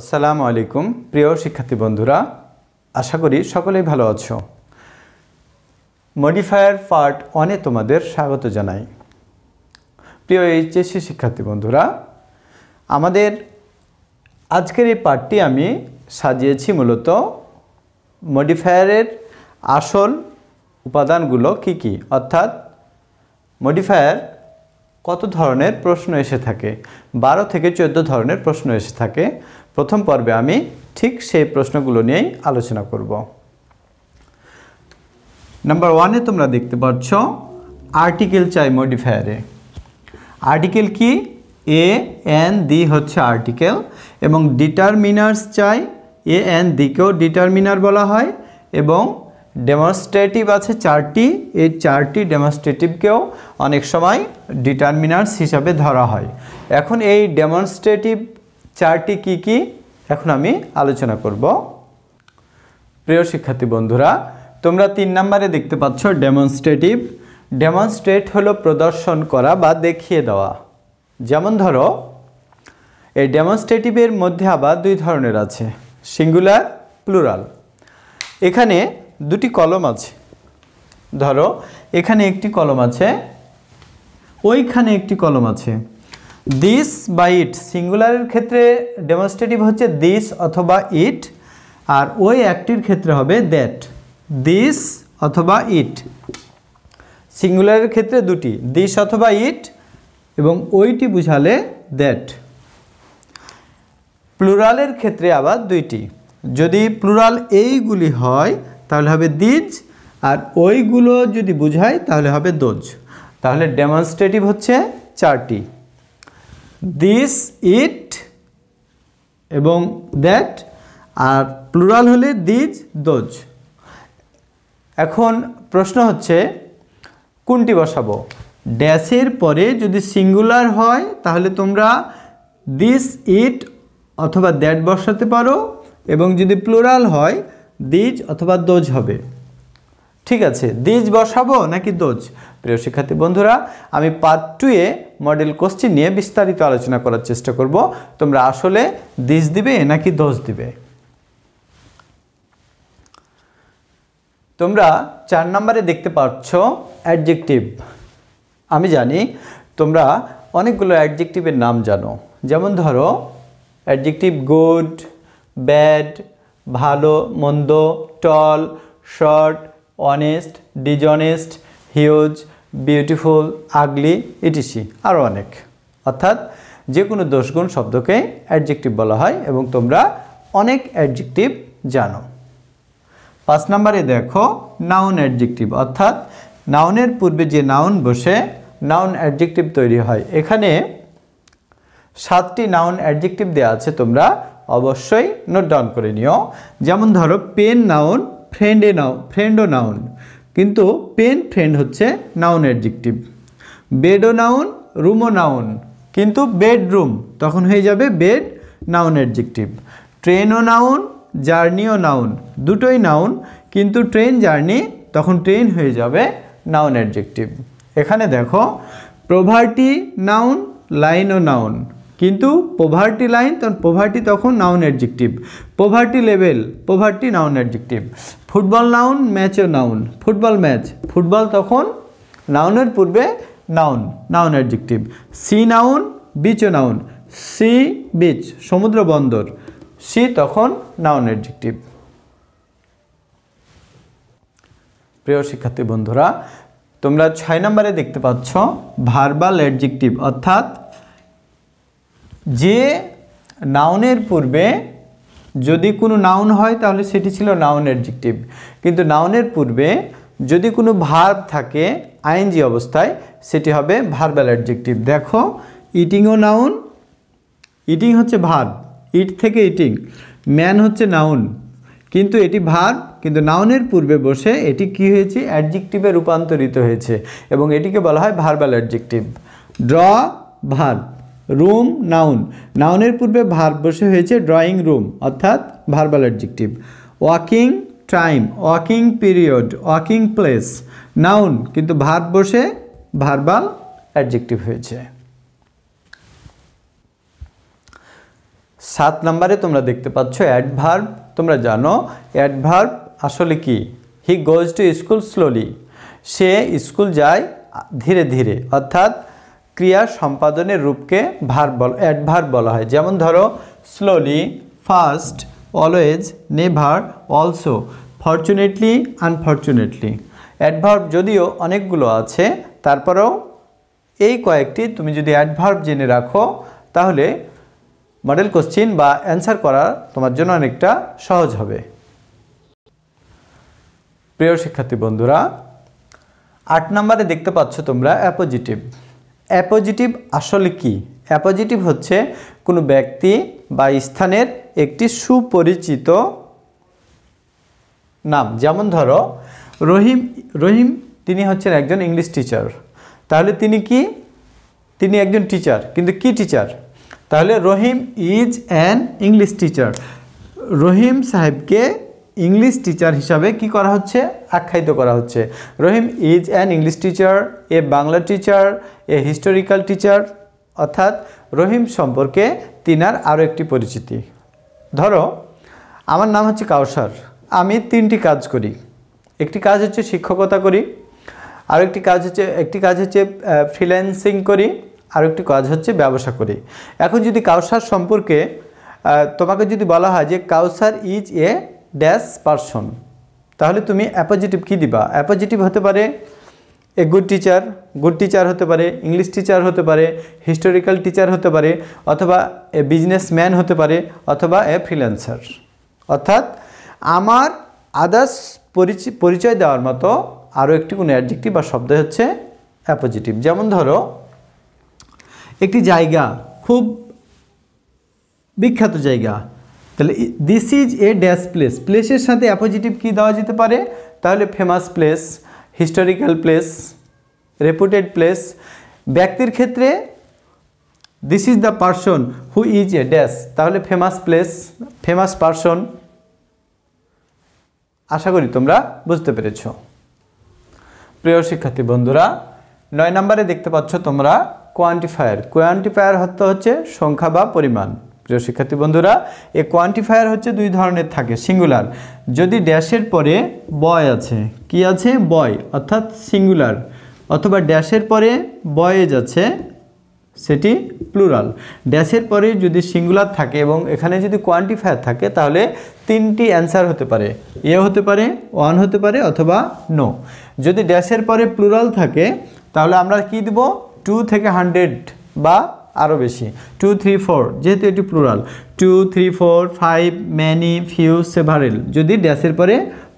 আসসালামু আলাইকুম প্রিয় শিক্ষার্থী বন্ধুরা আশা করি সকলেই ভালো আছো মডিফায়ার পার্ট অনে তোমাদের স্বাগত জানাই প্রিয় এইচএসসি শিক্ষার্থী বন্ধুরা আমাদের আজকের এই পার্টটি আমি সাজিয়েছি মূলত মডিফায়ারের আসল উপাদানগুলো কি কি অর্থাৎ মডিফায়ার কত ধরনের প্রশ্ন এসে থাকে বারো থেকে চোদ্দ ধরনের প্রশ্ন এসে থাকে প্রথম পর্বে আমি ঠিক সেই প্রশ্নগুলো নিয়েই আলোচনা করব নাম্বার ওয়ানে তোমরা দেখতে পাচ্ছ আর্টিকেল চাই মডিফায়ারে আর্টিকেল কি এ এন দি হচ্ছে আর্টিকেল এবং ডিটারমিনার্স চাই এ এন দিকেও ডিটারমিনার বলা হয় এবং ডেমনস্ট্রেটিভ আছে চারটি এই চারটি ডেমনস্ট্রেটিভকেও অনেক সময় ডিটারমিনান্টস হিসাবে ধরা হয় এখন এই ডেমনস্ট্রেটিভ চারটি কি কি এখন আমি আলোচনা করব প্রিয় শিক্ষার্থী বন্ধুরা তোমরা তিন নম্বরে দেখতে পাচ্ছ ডেমনস্ট্রেটিভ ডেমনস্ট্রেট হলো প্রদর্শন করা বা দেখিয়ে দেওয়া যেমন ধরো এই ডেমনস্ট্রেটিভের মধ্যে আবার দুই ধরনের আছে সিঙ্গুলার প্লুরাল এখানে দুটি কলম আছে ধরো এখানে একটি কলম আছে ওইখানে একটি কলম আছে দিস বা ইট সিঙ্গুলারের ক্ষেত্রে ডেমনস্ট্রেটিভ হচ্ছে দিস অথবা ইট আর ওই একটির ক্ষেত্রে হবে দ্যাট দিস অথবা ইট সিঙ্গুলারের ক্ষেত্রে দুটি দিস অথবা ইট এবং ওইটি বুঝালে দ্যাট প্লুরালের ক্ষেত্রে আবার দুইটি যদি প্লুরাল এইগুলি হয় তাহলে হবে দিজ আর ওইগুলো যদি বুঝাই তাহলে হবে দোজ তাহলে ডেমনস্ট্রেটিভ হচ্ছে চারটি দিস ইট এবং দ্যাট আর প্লুরাল হলে দিজ দোজ এখন প্রশ্ন হচ্ছে কোনটি বসাবো ড্যাশের পরে যদি সিঙ্গুলার হয় তাহলে তোমরা দিস ইট অথবা দ্যাট বসাতে পারো এবং যদি প্লুরাল হয় দিজ অথবা দোজ হবে ঠিক আছে দিজ বসাবো নাকি দোজ প্রিয় শিক্ষার্থী বন্ধুরা আমি পার্ট টুয়ে মডেল কোশ্চিন নিয়ে বিস্তারিত আলোচনা করার চেষ্টা করব তোমরা আসলে দিজ দিবে নাকি দোজ দিবে তোমরা চার নম্বরে দেখতে পাচ্ছ অ্যাডজেক্টিভ আমি জানি তোমরা অনেকগুলো অ্যাডজেক্টিভের নাম জানো যেমন ধরো অ্যাডজেক্টিভ গুড ব্যাড ভালো মন্দ tall short honest dishonest huge beautiful ugly ETC আরও অনেক অর্থাৎ যে কোনো দোষগুণ শব্দকে অ্যাডজেক্টিভ বলা হয় এবং তোমরা অনেক অ্যাডজেক্টিভ জানো পাঁচ নাম্বারে দেখো নাউন অ্যাডজেক্টিভ অর্থাৎ নাউনের পূর্বে যে নাউন বসে নাউন অ্যাডজেক্টিভ তৈরি হয় এখানে সাতটি নাউন অ্যাডজেক্টিভ দেওয়া আছে তোমরা অবশ্যই নোট ডাউন করে নিও যেমন ধরো পেন নাউন ফ্রেন্ডে নাও ফ্রেন্ডও নাউন কিন্তু পেন ফ্রেন্ড হচ্ছে নাউন অ্যাডজেক্টিভ বেডও নাউন রুমও নাউন কিন্তু বেডরুম তখন হয়ে যাবে বেড নাউন অ্যাডজেক্টিভ ট্রেনও নাউন জার্নিও নাউন দুটোই নাউন কিন্তু ট্রেন জার্নি তখন ট্রেন হয়ে যাবে নাউন অ্যাডজেক্টিভ এখানে দেখো প্রভার্টি নাউন লাইনও নাউন কিন্তু পোভার্টি লাইন তখন পোভার্টি তখন noun adjective poverty level poverty noun adjective football noun ম্যাচও নাউন ফুটবল ম্যাচ ফুটবল তখন নাউনের পূর্বে noun noun adjective sea noun বিচও নাউন সি বিচ সমুদ্র বন্দর সি তখন নাউন অ্যাডজেক্টিভ প্রিয় শিক্ষার্থী বন্ধুরা তোমরা ছয় নম্বরে দেখতে পাচ্ছ ভার্বাল অ্যাডজেক্টিভ অর্থাৎ যে নাউনের পূর্বে যদি কোনো নাউন হয় তাহলে সেটি ছিল নাউন অ্যাডজেক্টিভ কিন্তু নাউনের পূর্বে যদি কোনো ভার্ব থাকে আইএনজি অবস্থায় সেটি হবে ভার্বাল অ্যাডজেক্টিভ দেখো ইটিংও নাউন ইটিং হচ্ছে ভার্ব ইট থেকে ইটিং ম্যান হচ্ছে নাউন কিন্তু এটি ভার্ব কিন্তু নাউনের পূর্বে বসে এটি কি হয়েছে অ্যাডজেক্টিভে রূপান্তরিত হয়েছে এবং এটিকে বলা হয় verbal adjective draw verb room noun নাউনের পূর্বে ভার্ব বসে হয়েছে ড্রয়িং রুম অর্থাৎ verbal adjective walking time walking period walking place noun কিন্তু ভার্ব বসে ভার্বাল অ্যাডজেক্টিভ হয়েছে সাত নম্বরে তোমরা দেখতে পাচ্ছ অ্যাডভার্ব তোমরা জানো অ্যাডভার্ব আসলে কি he goes to school slowly সে স্কুল যায় ধীরে ধীরে অর্থাৎ ক্রিয়া সম্পাদনের রূপকে ভার বল অ্যাডভার বলা হয় যেমন ধরো slowly fast always never also fortunately unfortunately adverb যদিও অনেকগুলো আছে তারপরেও এই কয়েকটি তুমি যদি অ্যাডভার্ব জেনে রাখো তাহলে মডেল কোশ্চিন বা অ্যান্সার করা তোমার জন্য অনেকটা সহজ হবে প্রিয় শিক্ষার্থী বন্ধুরা আট নম্বরে দেখতে পাচ্ছ তোমরা অ্যাপোজিটিভ অ্যাপোজিটিভ আসলে কি অ্যাপোজিটিভ হচ্ছে কোনো ব্যক্তি বা স্থানের একটি সুপরিচিত নাম যেমন ধরো রহিম রহিম তিনি হচ্ছেন একজন ইংলিশ টিচার তাহলে তিনি কি তিনি একজন টিচার কিন্তু কি টিচার তাহলে Rahim is an English teacher Rahim সাহেবকে ইংলিশ টিচার হিসাবে কি করা হচ্ছে আখ্যায়িত করা হচ্ছে Rahim is an English teacher a Bangla teacher a historical teacher অর্থাৎ রহিম সম্পর্কে তিনার আরও একটি পরিচিতি ধরো আমার নাম হচ্ছে কাউসার আমি তিনটি কাজ করি একটি কাজ হচ্ছে শিক্ষকতা করি আর একটি কাজ হচ্ছে একটি কাজ হচ্ছে ফ্রিল্যান্সিং করি আর একটি কাজ হচ্ছে ব্যবসা করি এখন যদি কাউসার সম্পর্কে তোমাকে যদি বলা হয় যে Kawsar is a dash person তাহলে তুমি অ্যাপোজিটিভ কী দিবা অ্যাপোজিটিভ হতে পারে a good teacher good teacher হতে পারে ইংলিশ টিচার হতে পারে হিস্টোরিক্যাল টিচার হতে পারে অথবা এ বিজনেসম্যান হতে পারে অথবা এ ফ্রিল্যান্সার অর্থাৎ আমার আদার্স পরিচয় দেওয়ার মতো আরও একটি কোনো অ্যাডজেক্টিভ বা শব্দ হচ্ছে অ্যাপোজিটিভ যেমন ধরো একটি জায়গা খুব বিখ্যাত জায়গা তাহলে this is a dash place প্লেসের সাথে অ্যাপোজিটিভ কী দেওয়া যেতে পারে তাহলে famous place historical place reputed place ব্যক্তির ক্ষেত্রে this is the person who is a dash তাহলে ফেমাস প্লেস ফেমাস পার্সন আশা করি তোমরা বুঝতে পেরেছ প্রিয় শিক্ষার্থী বন্ধুরা নয় নম্বরে দেখতে পাচ্ছ তোমরা কোয়ান্টিফায়ার কোয়ান্টিফায়ার হতে হচ্ছে সংখ্যা বা পরিমাণ প্রিয় শিক্ষার্থী বন্ধুরা এ কোয়ান্টিফায়ার হচ্ছে দুই ধরনের থাকে সিঙ্গুলার যদি ড্যাশের পরে বয় আছে কি আছে বয় অর্থাৎ সিঙ্গুলার অথবা ড্যাশের পরে বয়েজ আছে সেটি প্লুরাল ড্যাশের পরে যদি সিঙ্গুলার থাকে এবং এখানে যদি কোয়ান্টিফায়ার থাকে তাহলে তিনটি অ্যান্সার হতে পারে এ হতে পারে ওয়ান হতে পারে অথবা নো যদি ড্যাশের পরে প্লুরাল থাকে তাহলে আমরা কি দেবো টু থেকে হান্ড্রেড বা আরও বেশি টু থ্রি ফোর যেহেতু এটি plural two three four five many few several যদি ড্যাশের পরে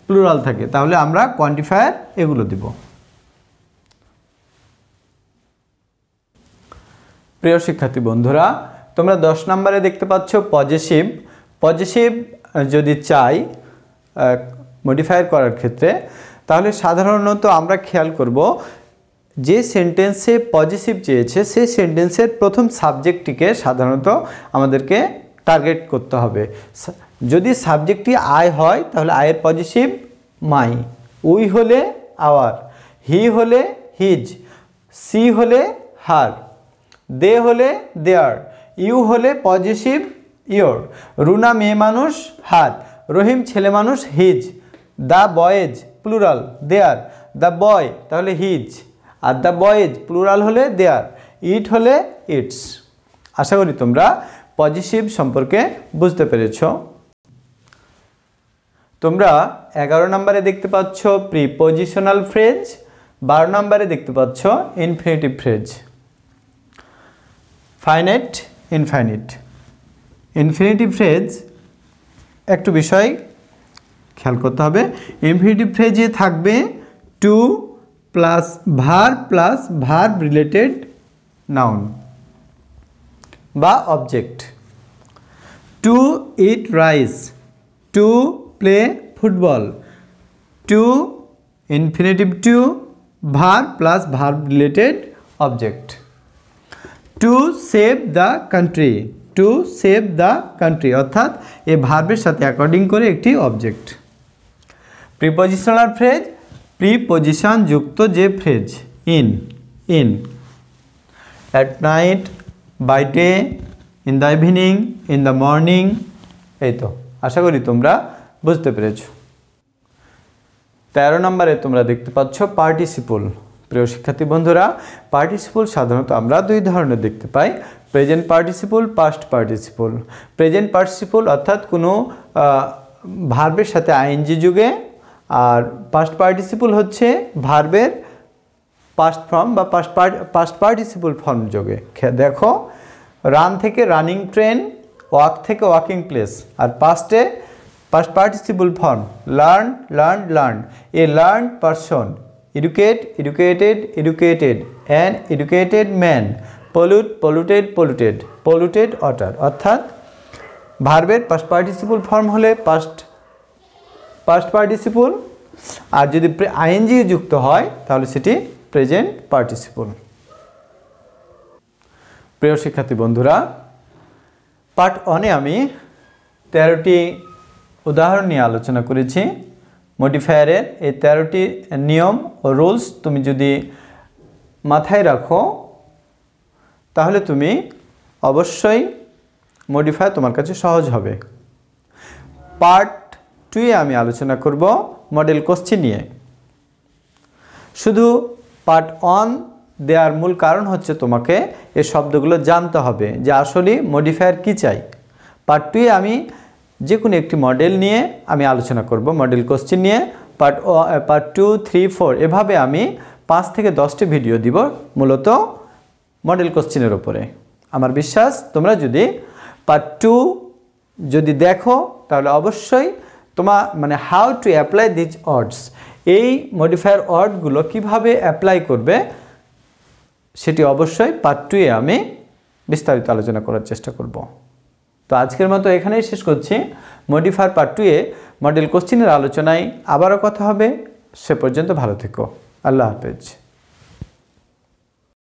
প্লুরাল থাকে তাহলে আমরা কোয়ান্টিফায়ার এগুলো দিব প্রিয় শিক্ষার্থী বন্ধুরা তোমরা দশ নম্বরে দেখতে পাচ্ছ পজিটিভ পজিটিভ যদি চাই মডিফায়ার করার ক্ষেত্রে তাহলে সাধারণত আমরা খেয়াল করব যে সেন্টেন্সে পজিটিভ চেয়েছে সেই সেন্টেন্সের প্রথম সাবজেক্টটিকে সাধারণত আমাদেরকে টার্গেট করতে হবে যদি সাবজেক্টটি আয় হয় তাহলে আয়ের পজিটিভ মাই উই হলে আওয়ার হি হলে হিজ সি হলে হার দে হলে দেয়ার ইউ হলে পজিটিভ ইয়োর রুনা মেয়ে মানুষ হার রহিম ছেলে মানুষ his the boys plural their the boy তাহলে হিজ আর দ্য বয়েজ প্লুরাল হলে দেয়ার ইট হলে ইটস আশা করি তোমরা পজিটিভ সম্পর্কে বুঝতে পেরেছ তোমরা এগারো নম্বরে দেখতে পাচ্ছ প্রিপোজিশনাল ফ্রেজ বারো নম্বরে দেখতে পাচ্ছ infinitive phrase finite infinite infinitive phrase একটু বিষয় খেয়াল করতে হবে ইনফিনিটিভ ফ্রেজে থাকবে to plus verb plus verb related noun বা object to eat rice to play football to infinitive to verb plus verb related object to save the country to save the country অর্থাৎ এ ভার্বের সাথে according করে একটি object prepositional phrase preposition যুক্ত যে phrase in in at night by day in the evening in the morning এই তো আশা করি তোমরা বুঝতে পেরেছ তেরো নম্বরে তোমরা দেখতে পাচ্ছ পার্টিসিপল প্রিয় শিক্ষার্থী বন্ধুরা পার্টিসিপল সাধারণত আমরা দুই ধরনের দেখতে পাই present participle past participle present participle অর্থাৎ কোনো ভার্বের সাথে আইএনজি যুগে আর পাস্ট পার্টিসিপুল হচ্ছে ভার্বের পাস্ট ফর্ম বা পাস্ট পাস্ট পার্টিসিপুল ফর্ম যোগে দেখো রান থেকে রানিং ট্রেন ওয়াক থেকে ওয়াকিং প্লেস আর পাস্টে past participle form learn learn learn a learn person educate educated educated an educated man pollute polluted polluted polluted water অর্থাৎ ভার্বের past participle form হলে past first participle আর যদি ING যুক্ত হয় তাহলে সেটি প্রেজেন্ট পার্টিসিপল প্রিয় শিক্ষার্থী বন্ধুরা পার্ট ওয়ানে আমি তেরোটি উদাহরণ নিয়ে আলোচনা করেছি মডিফায়ারের এই তেরোটি নিয়ম ও রুলস তুমি যদি মাথায় রাখো তাহলে তুমি অবশ্যই মডিফায়ার তোমার কাছে সহজ হবে পার্ট টুয়ে আমি আলোচনা করব মডেল কোশ্চেন নিয়ে শুধু পার্ট ওয়ান দেওয়ার মূল কারণ হচ্ছে তোমাকে এ শব্দগুলো জানতে হবে যে আসলে মডিফায়ার কি চাই পার্ট টুয়ে আমি যে কোনো একটি মডেল নিয়ে আমি আলোচনা করব মডেল কোশ্চেন নিয়ে part part two three four এভাবে আমি পাঁচ থেকে দশটি ভিডিও দিব মূলত মডেল কোশ্চেনের ওপরে আমার বিশ্বাস তোমরা যদি পার্ট টু যদি দেখো তাহলে অবশ্যই তোমা মানে how to apply these odds এই মডিফায়ার অডগুলো কিভাবে অ্যাপ্লাই করবে সেটি অবশ্যই পার্ট টুয়ে আমি বিস্তারিত আলোচনা করার চেষ্টা করব তো আজকের মতো এখানেই শেষ করছি মডিফায়ার পার্ট টুয়ে মডেল কোশ্চিনের আলোচনায় আবারও কথা হবে সে পর্যন্ত ভালো থেকো আল্লাহ হাফেজ